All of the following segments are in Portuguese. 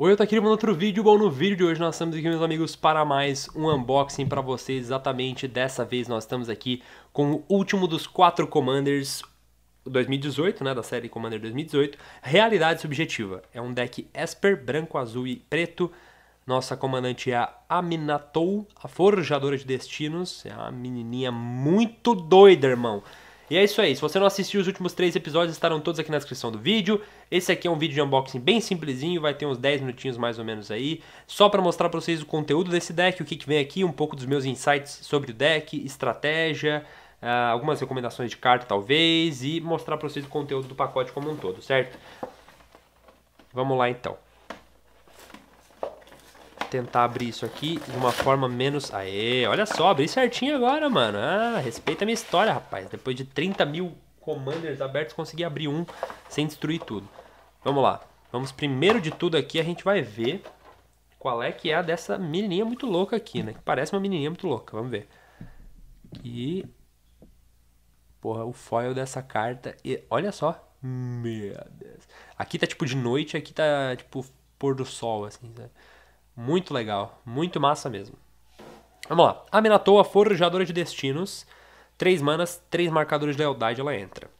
Oi, eu tô aqui mandando outro vídeo. Bom, no vídeo de hoje nós estamos aqui, meus amigos, para mais um unboxing para vocês. Exatamente, dessa vez nós estamos aqui com o último dos quatro Commanders 2018, né, da série Commander 2018. Realidade Subjetiva. É um deck Esper, branco, azul e preto. Nossa comandante é a Aminatou, a Forjadora de Destinos. É uma menininha muito doida, irmão. E é isso aí, se você não assistiu os últimos três episódios, estarão todos aqui na descrição do vídeo. Esse aqui é um vídeo de unboxing bem simplesinho, vai ter uns 10 minutinhos mais ou menos aí, só para mostrar para vocês o conteúdo desse deck, o que, que vem aqui, um pouco dos meus insights sobre o deck, estratégia, Uh, algumas recomendações de carta talvez e mostrar para vocês o conteúdo do pacote como um todo, certo? Vamos lá então tentar abrir isso aqui de uma forma menos... Aê, olha só, abri certinho agora, mano. Ah, respeita a minha história, rapaz. Depois de 30 mil commanders abertos, consegui abrir um sem destruir tudo. Vamos lá. Vamos primeiro de tudo aqui, a gente vai ver qual é que é a dessa menininha muito louca aqui, né? Que parece uma menininha muito louca, vamos ver. E... Porra, o foil dessa carta... E... Olha só. Meu Deus. Aqui tá tipo de noite, aqui tá tipo pôr do sol, assim, sabe? Muito legal, muito massa mesmo. Vamos lá. A Forjadora de Destinos. Três manas, três marcadores de lealdade, ela entra.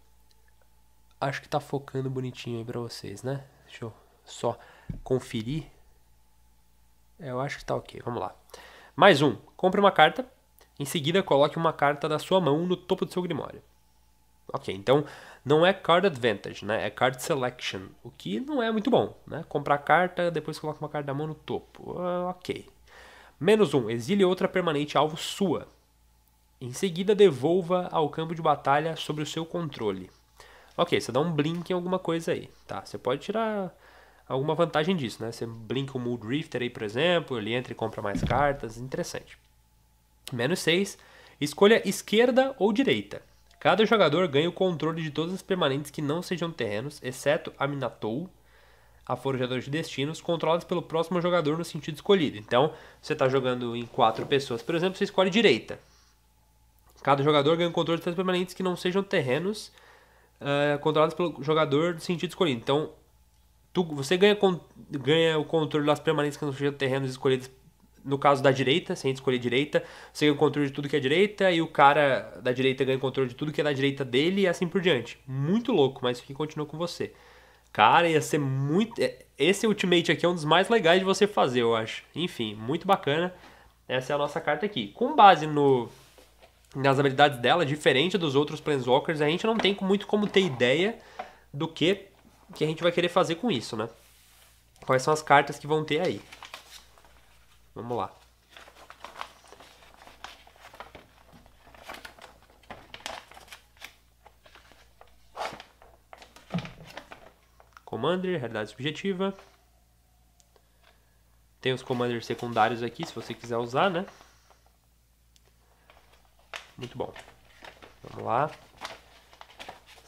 Acho que tá focando bonitinho aí pra vocês, né? Deixa eu só conferir. É, eu acho que tá ok, vamos lá. Mais um. Compre uma carta. Em seguida, coloque uma carta da sua mão no topo do seu grimório. Ok, então não é card advantage, né? É card selection, o que não é muito bom, né? Comprar carta, depois coloca uma carta da mão no topo. Uh, ok. Menos um, exile outra permanente alvo sua. Em seguida, devolva ao campo de batalha sobre o seu controle. Ok, você dá um blink em alguma coisa aí, tá? Você pode tirar alguma vantagem disso, né? Você blinka o Mood Rifter aí, por exemplo, ele entra e compra mais cartas, interessante. Menos seis, escolha esquerda ou direita. Cada jogador ganha o controle de todas as permanentes que não sejam terrenos, exceto a Minatou, a Forjador de Destinos, controladas pelo próximo jogador no sentido escolhido. Então, você está jogando em quatro pessoas, por exemplo, você escolhe direita. Cada jogador ganha o controle de as permanentes que não sejam terrenos uh, eh, controlados pelo jogador no sentido escolhido. Então, tu, você ganha, ganha o controle das permanentes que não sejam terrenos escolhidos no caso da direita, se a gente escolher direita, você ganha o controle de tudo que é direita e o cara da direita ganha o controle de tudo que é da direita dele e assim por diante. Muito louco, mas isso aqui continua com você. Cara, ia ser muito. É, esse ultimate aqui é um dos mais legais de você fazer, eu acho. Enfim, muito bacana. Essa é a nossa carta aqui. Com base no nas habilidades dela, diferente dos outros Planeswalkers, a gente não tem muito como ter ideia do que, que a gente vai querer fazer com isso, né? Quais são as cartas que vão ter aí. Vamos lá. Commander, realidade subjetiva. Tem os commanders secundários aqui, se você quiser usar, né? Muito bom. Vamos lá.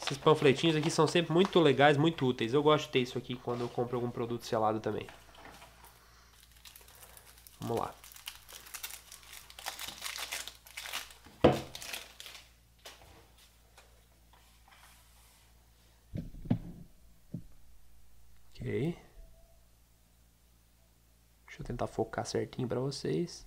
Esses panfletinhos aqui são sempre muito legais, muito úteis. Eu gosto de ter isso aqui quando eu compro algum produto selado também. Vamos lá. Ok. Deixa eu tentar focar certinho para vocês.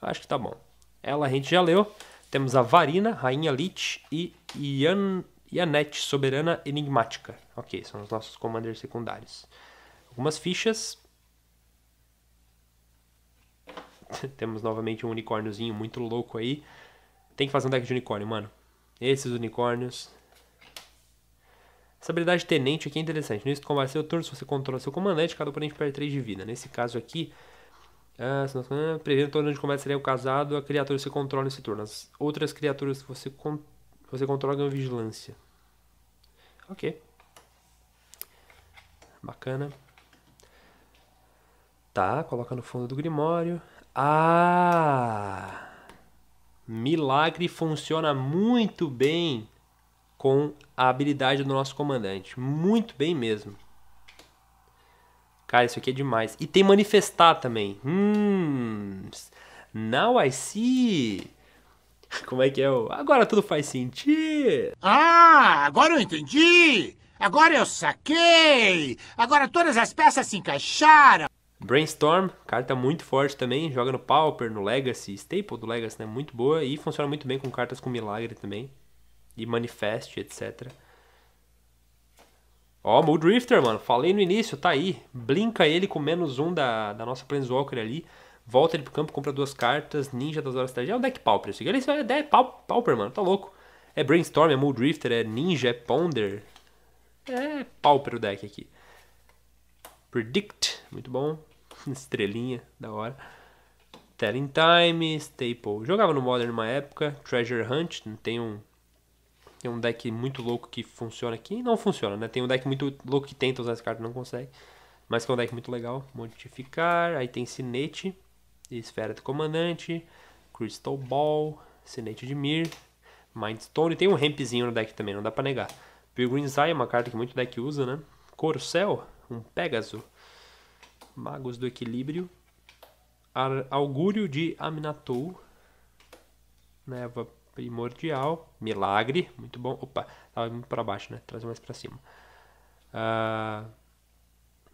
Eu acho que tá bom. Ela a gente já leu. Temos a Varina, Rainha Lich e Ian, Yanete, Soberana Enigmática. Ok, são os nossos commanders secundários. Algumas fichas. Temos novamente um unicórniozinho muito louco aí. Tem que fazer um deck de unicórnio, mano. Esses unicórnios. Essa habilidade tenente aqui é interessante. No início do combate seu turno, se você controla seu comandante, cada oponente perde 3 de vida. Nesse caso aqui, ah, ah, prevendo de combate seria o casado, a criatura você controla nesse turno. As outras criaturas que você, con você controla ganham vigilância. Ok. Bacana. Tá, coloca no fundo do Grimório. Ah! Milagre funciona muito bem com a habilidade do nosso comandante. Muito bem mesmo. Cara, isso aqui é demais. E tem manifestar também. Hum. Now I see. Como é que é o. Agora tudo faz sentido. Ah, agora eu entendi! Agora eu saquei! Agora todas as peças se encaixaram! Brainstorm, carta tá muito forte também, joga no Pauper, no Legacy, staple do Legacy, né? Muito boa e funciona muito bem com cartas com milagre também. E Manifest, etc. Ó, oh, mano, falei no início, tá aí. Blinka ele com menos um da, da nossa Planeswalker ali. Volta ele pro campo, compra duas cartas, Ninja das Horas da É um deck Pauper, isso aqui. É isso é deck Pauper, mano, tá louco. É Brainstorm, é Mood é Ninja, é Ponder. É Pauper o deck aqui. Predict, muito bom. Estrelinha, da hora. Telling Time, Staple. Jogava no Modern numa época. Treasure Hunt, tem um. Tem um deck muito louco que funciona aqui. Não funciona, né? Tem um deck muito louco que tenta usar essa carta não consegue. Mas que é um deck muito legal. Modificar. Aí tem Sinete. Esfera do Comandante. Crystal Ball. Sinete de Mir. Mindstone. Tem um rampzinho no deck também, não dá pra negar. Pilgrim's Eye é uma carta que muito deck usa, né? Corcel. Um Pegasus Magos do Equilíbrio, Ar Augúrio de Aminatou, Neva Primordial, Milagre, muito bom. Opa, tava indo para baixo, né? Traz mais para cima. Uh,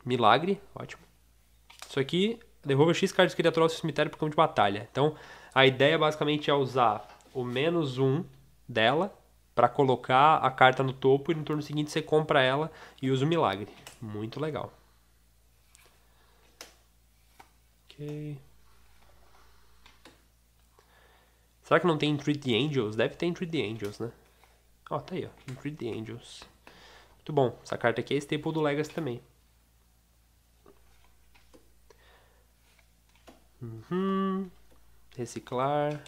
milagre, ótimo. Isso aqui, devolva X cards criatura o cemitério para campo de batalha. Então, a ideia basicamente é usar o menos um dela para colocar a carta no topo e no turno seguinte você compra ela e usa o milagre. Muito legal. Será que não tem Treat the Angels? Deve ter Treat the Angels, né? Ó, tá aí, ó. Treat the Angels. Muito bom. Essa carta aqui é staple do Legacy também. Uhum. Reciclar.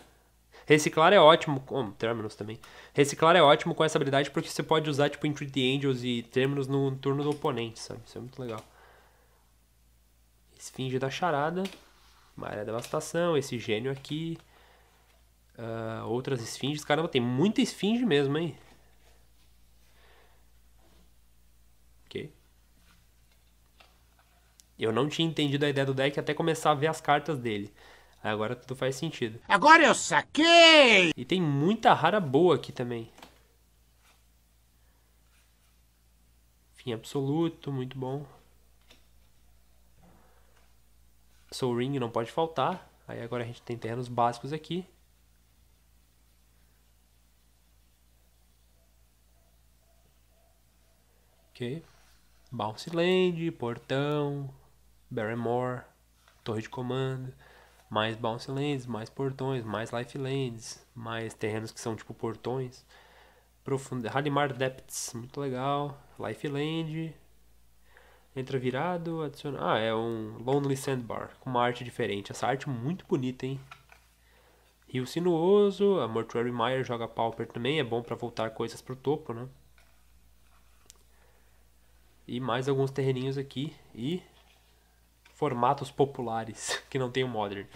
Reciclar é ótimo. Oh, Terminus também. Reciclar é ótimo com essa habilidade porque você pode usar, tipo, Entreat the Angels e Terminus no turno do oponente, sabe? Isso é muito legal. Esfinge da Charada, Maré da Devastação, esse gênio aqui. Uh, outras esfinges. Caramba, tem muita esfinge mesmo, hein? Ok. Eu não tinha entendido a ideia do deck até começar a ver as cartas dele. Agora tudo faz sentido. Agora eu saquei! E tem muita rara boa aqui também. Fim absoluto, muito bom. Soul Ring não pode faltar. Aí agora a gente tem terrenos básicos aqui. Ok. Bounce Land, Portão, Barrymore, Torre de Comando. Mais Bounce Lands, mais Portões, mais Life Lands, mais terrenos que são tipo portões. profundo Halimar Depths, muito legal. Life Land, Entra virado, adiciona... Ah, é um Lonely Sandbar, com uma arte diferente. Essa arte é muito bonita, hein? Rio Sinuoso, a Mortuary Mire joga Pauper também, é bom para voltar coisas pro topo, né? E mais alguns terreninhos aqui e formatos populares que não tem o Modern.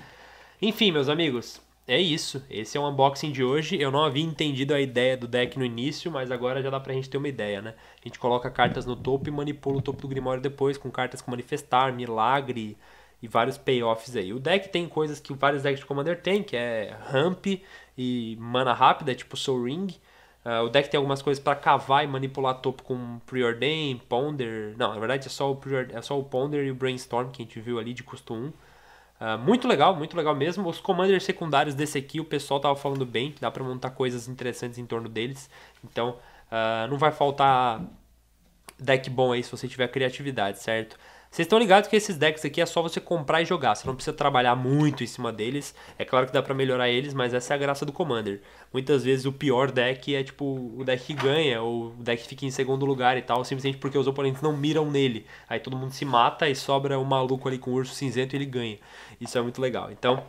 Enfim, meus amigos, é isso. Esse é o unboxing de hoje. Eu não havia entendido a ideia do deck no início, mas agora já dá pra gente ter uma ideia, né? A gente coloca cartas no topo e manipula o topo do Grimório depois, com cartas como Manifestar, Milagre e vários payoffs aí. O deck tem coisas que vários decks de Commander tem, que é Ramp e mana rápida, é tipo Soul Ring. Uh, o deck tem algumas coisas para cavar e manipular topo com Preordain, Ponder. Não, na verdade é só o, Preordain, é só o Ponder e o Brainstorm que a gente viu ali de custo 1. Ah, muito legal, muito legal mesmo. Os commanders secundários desse aqui, o pessoal tava falando bem, que dá para montar coisas interessantes em torno deles. Então, uh, não vai faltar deck bom aí se você tiver criatividade, certo? Vocês estão ligados que esses decks aqui é só você comprar e jogar, você não precisa trabalhar muito em cima deles. É claro que dá pra melhorar eles, mas essa é a graça do Commander. Muitas vezes o pior deck é tipo o deck que ganha, ou o deck que fica em segundo lugar e tal, simplesmente porque os oponentes não miram nele. Aí todo mundo se mata e sobra o um maluco ali com o urso cinzento e ele ganha. Isso é muito legal. Então,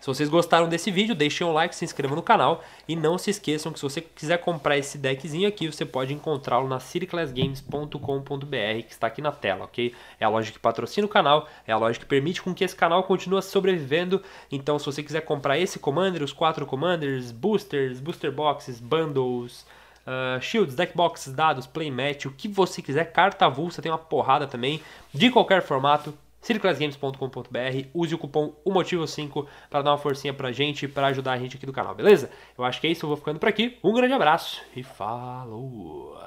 se vocês gostaram desse vídeo, deixem um like, se inscrevam no canal e não se esqueçam que se você quiser comprar esse deckzinho aqui, você pode encontrá-lo na ciriclesgames.com.br que está aqui na tela, ok? É a loja que patrocina o canal, é a loja que permite com que esse canal continue sobrevivendo. Então, se você quiser comprar esse Commander, os quatro Commanders, Boosters, Booster Boxes, Bundles... Uh, shields, deck boxes, dados, playmat, o que você quiser, carta avulsa, tem uma porrada também, de qualquer formato, circulasgames.com.br. Use o cupom UMotivo5 para dar uma forcinha pra gente, para ajudar a gente aqui do canal, beleza? Eu acho que é isso, eu vou ficando por aqui. Um grande abraço e falou!